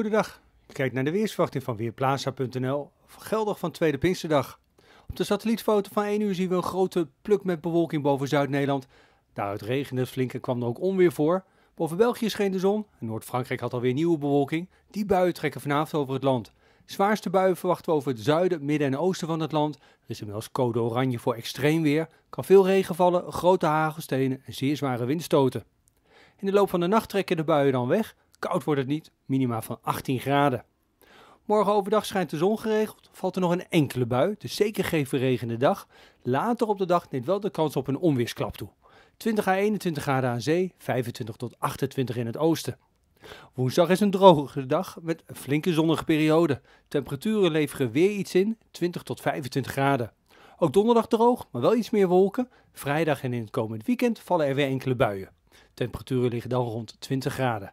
Goedendag. Kijk naar de weersverwachting van Weerplaza.nl, geldig van Tweede Pinksterdag. Op de satellietfoto van 1 uur zien we een grote pluk met bewolking boven Zuid-Nederland. Daaruit regende het flink en kwam er ook onweer voor. Boven België scheen de zon en Noord-Frankrijk had alweer nieuwe bewolking. Die buien trekken vanavond over het land. Zwaarste buien verwachten we over het zuiden, midden en oosten van het land. Er is inmiddels code oranje voor extreem weer. Kan veel regen vallen, grote hagelstenen en zeer zware windstoten. In de loop van de nacht trekken de buien dan weg, Koud wordt het niet, minima van 18 graden. Morgen overdag schijnt de zon geregeld, valt er nog een enkele bui, dus zeker geen verregende dag. Later op de dag neemt wel de kans op een onweersklap toe. 20 à 21 graden aan zee, 25 tot 28 in het oosten. Woensdag is een droge dag met een flinke zonnige periode. Temperaturen leveren weer iets in, 20 tot 25 graden. Ook donderdag droog, maar wel iets meer wolken. Vrijdag en in het komend weekend vallen er weer enkele buien. Temperaturen liggen dan rond 20 graden.